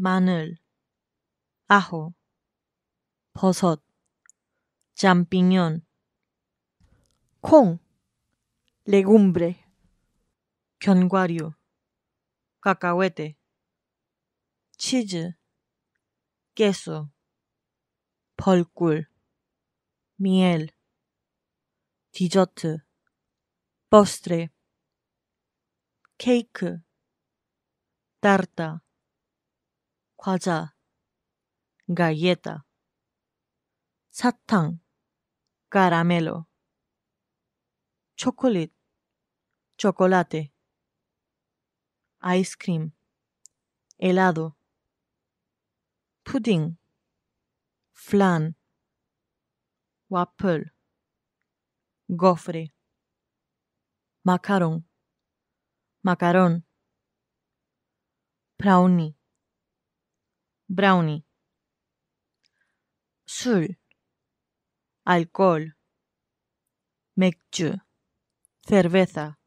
마늘, 아호, 버섯, 짬피뇽 콩, 레곰브레, 견과류, 카카오에테, 치즈, 깨소, 벌꿀, 미엘, 디저트, 버스트레, 케이크, 따르타, 과자, galleta, 사탕, caramelo, chocolate, chocolate, ice cream, helado, pudding, flan, waffle, gofre, macaron, Macaron. brownie, brownie, Sul alcohol, 맥주, cerveza,